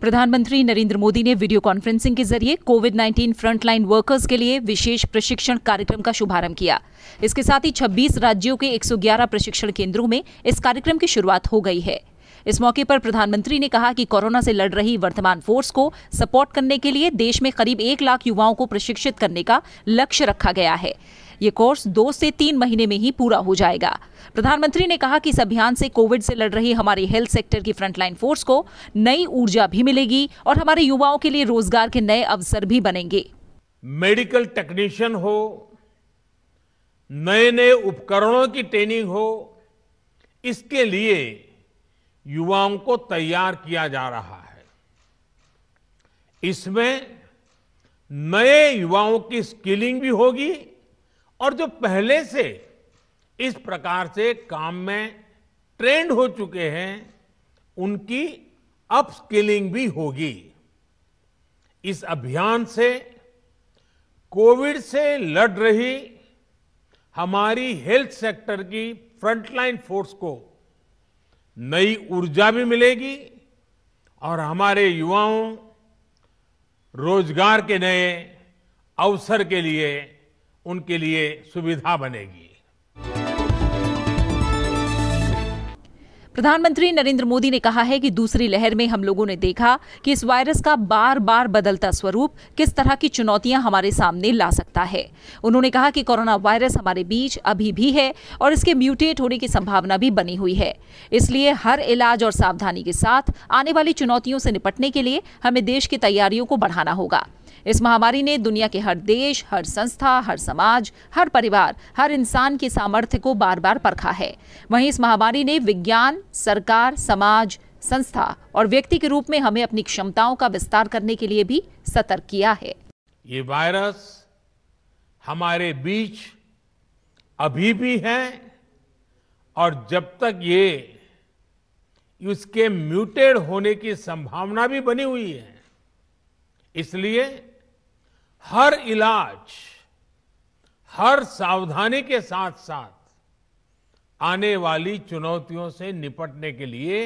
प्रधानमंत्री नरेंद्र मोदी ने video conferencing के जरिए कोविड 19 फ्रंटलाइन वर्कर्स के लिए विशेष प्रशिक्षण कार्यक्रम का शुभारंभ किया इसके साथ ही 26 राज्यों के 111 प्रशिक्षण केंद्रों में इस कार्यक्रम की शुरुआत हो गई है इस मौके पर प्रधानमंत्री ने कहा कि कोरोना से लड़ रही वर्तमान फोर्स को सपोर्ट करने के लिए देश में करीब एक लाख युवाओं को प्रशिक्षित करने का लक्ष्य रखा गया है ये कोर्स दो से तीन महीने में ही पूरा हो जाएगा प्रधानमंत्री ने कहा कि इस अभियान से कोविड से लड़ रही हमारी हेल्थ सेक्टर की फ्रंटलाइन फोर्स को नई ऊर्जा भी मिलेगी और हमारे युवाओं के लिए रोजगार के नए अवसर भी बनेंगे मेडिकल टेक्नीशियन हो नए नए उपकरणों की ट्रेनिंग हो इसके लिए युवाओं को तैयार किया जा रहा है इसमें नए युवाओं की स्किलिंग भी होगी और जो पहले से इस प्रकार से काम में ट्रेंड हो चुके हैं उनकी अपस्किलिंग भी होगी इस अभियान से कोविड से लड़ रही हमारी हेल्थ सेक्टर की फ्रंटलाइन फोर्स को नई ऊर्जा भी मिलेगी और हमारे युवाओं रोजगार के नए अवसर के लिए उनके लिए सुविधा बनेगी प्रधानमंत्री नरेंद्र मोदी ने कहा है कि दूसरी लहर में हम लोगों ने देखा कि इस वायरस का बार बार बदलता स्वरूप किस तरह की चुनौतियां हमारे सामने ला सकता है उन्होंने कहा कि कोरोना वायरस हमारे बीच अभी भी है और इसके म्यूटेट होने की संभावना भी बनी हुई है इसलिए हर इलाज और सावधानी के साथ आने वाली चुनौतियों से निपटने के लिए हमें देश की तैयारियों को बढ़ाना होगा इस महामारी ने दुनिया के हर देश हर संस्था हर समाज हर परिवार हर इंसान के सामर्थ्य को बार बार परखा है वहीं इस महामारी ने विज्ञान सरकार समाज संस्था और व्यक्ति के रूप में हमें अपनी क्षमताओं का विस्तार करने के लिए भी सतर्क किया है ये वायरस हमारे बीच अभी भी है और जब तक ये इसके म्यूटेड होने की संभावना भी बनी हुई है इसलिए हर इलाज हर सावधानी के साथ साथ आने वाली चुनौतियों से निपटने के लिए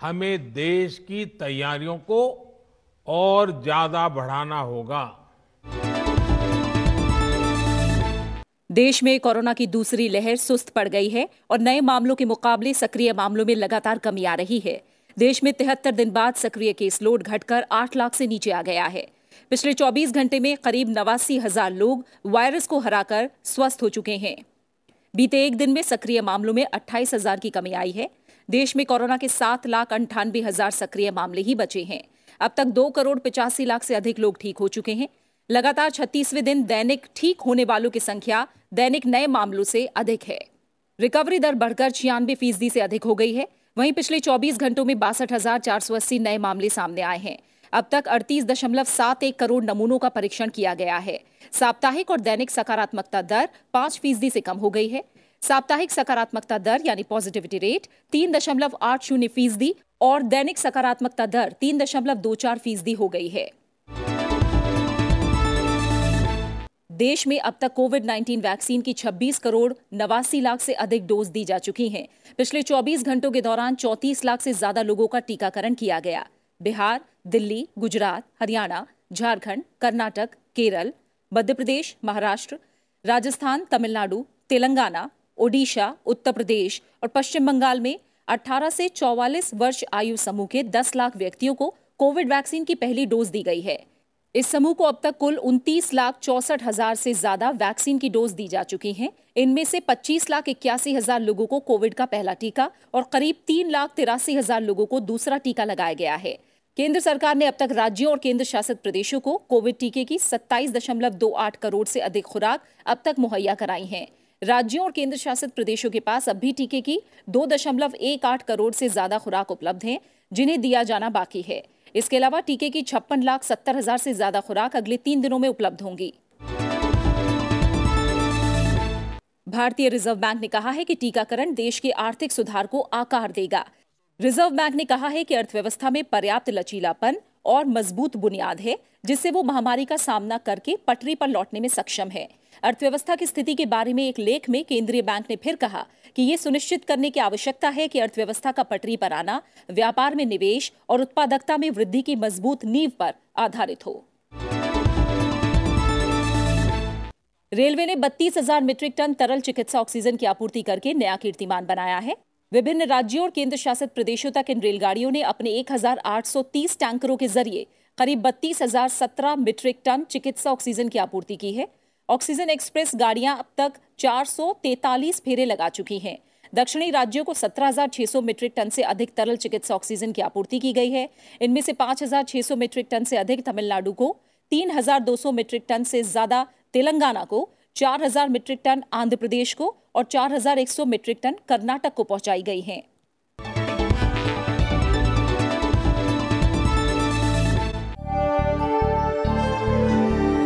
हमें देश की तैयारियों को और ज्यादा बढ़ाना होगा देश में कोरोना की दूसरी लहर सुस्त पड़ गई है और नए मामलों के मुकाबले सक्रिय मामलों में लगातार कमी आ रही है देश में तिहत्तर दिन बाद सक्रिय केस लोड घटकर आठ लाख से नीचे आ गया है पिछले 24 घंटे में करीब नवासी हजार लोग वायरस को हराकर स्वस्थ हो चुके हैं बीते एक दिन में सक्रिय मामलों में अट्ठाईस हजार की कमी आई है देश में कोरोना के सात लाख अंठानवे हजार सक्रिय मामले ही बचे हैं अब तक दो करोड़ पिचासी लाख से अधिक लोग ठीक हो चुके हैं लगातार छत्तीसवें दिन दैनिक ठीक होने वालों की संख्या दैनिक नए मामलों से अधिक है रिकवरी दर बढ़कर छियानवे फीसदी से अधिक हो गई है वहीं पिछले 24 घंटों में बासठ नए मामले सामने आए हैं अब तक अड़तीस दशमलव सात एक करोड़ नमूनों का परीक्षण किया गया है साप्ताहिक और दैनिक सकारात्मकता दर पांच फीसदी से कम हो गई है साप्ताहिक सकारात्मकता दर यानी पॉजिटिविटी रेट तीन दशमलव आठ शून्य फीसदी और दैनिक सकारात्मकता दर तीन दशमलव दो चार फीसदी हो गई है देश में अब तक कोविड 19 वैक्सीन की 26 करोड़ नवासी लाख से अधिक डोज दी जा चुकी हैं। पिछले 24 घंटों के दौरान 34 लाख से ज्यादा लोगों का टीकाकरण किया गया बिहार दिल्ली गुजरात हरियाणा झारखंड कर्नाटक केरल मध्य प्रदेश महाराष्ट्र राजस्थान तमिलनाडु तेलंगाना ओडिशा उत्तर प्रदेश और पश्चिम बंगाल में 18 से 44 वर्ष आयु समूह के 10 लाख व्यक्तियों को कोविड वैक्सीन की पहली डोज दी गई है इस समूह को अब तक कुल उनतीस लाख चौसठ हजार से ज्यादा वैक्सीन की डोज दी जा चुकी हैं इनमें से पच्चीस लाख इक्यासी हजार लोगों को कोविड का पहला टीका और करीब तीन लाख तिरासी हजार लोगों को दूसरा टीका लगाया गया है केंद्र सरकार ने अब तक राज्यों और केंद्र शासित प्रदेशों को कोविड टीके की आठ करोड़ से अधिक खुराक अब तक मुहैया कराई है राज्यों और केंद्र शासित प्रदेशों के पास अब भी टीके की आठ करोड़ से ज्यादा खुराक उपलब्ध है जिन्हें दिया जाना बाकी है इसके अलावा टीके की छप्पन लाख सत्तर हजार से ज्यादा खुराक अगले तीन दिनों में उपलब्ध होंगी भारतीय रिजर्व बैंक ने कहा है कि टीकाकरण देश के आर्थिक सुधार को आकार देगा रिजर्व बैंक ने कहा है कि अर्थव्यवस्था में पर्याप्त लचीलापन और मजबूत बुनियाद है जिससे वो महामारी का सामना करके पटरी पर लौटने में सक्षम है अर्थव्यवस्था की स्थिति के बारे में एक लेख में केंद्रीय बैंक ने फिर कहा कि ये सुनिश्चित करने की आवश्यकता है कि अर्थव्यवस्था का पटरी पर आना व्यापार में निवेश और उत्पादकता में वृद्धि की मजबूत नींव पर आधारित हो रेलवे ने बत्तीस हजार मीट्रिक टन तरल चिकित्सा ऑक्सीजन की आपूर्ति करके नया कीर्तिमान बनाया है विभिन्न राज्यों और केंद्र शासित प्रदेशों तक इन रेलगाड़ियों ने अपने 1,830 टैंकरों के जरिए करीब बत्तीस मीट्रिक टन चिकित्सा ऑक्सीजन की आपूर्ति की है ऑक्सीजन एक्सप्रेस गाड़ियां अब तक 443 फेरे लगा चुकी हैं दक्षिणी राज्यों को 17,600 मीट्रिक टन से अधिक तरल चिकित्सा ऑक्सीजन की आपूर्ति की गई है इनमें से 5,600 मीट्रिक टन से अधिक तमिलनाडु को 3,200 मीट्रिक टन से ज्यादा तेलंगाना को 4,000 मीट्रिक टन आंध्र प्रदेश को और 4,100 मीट्रिक टन कर्नाटक को पहुंचाई गई हैं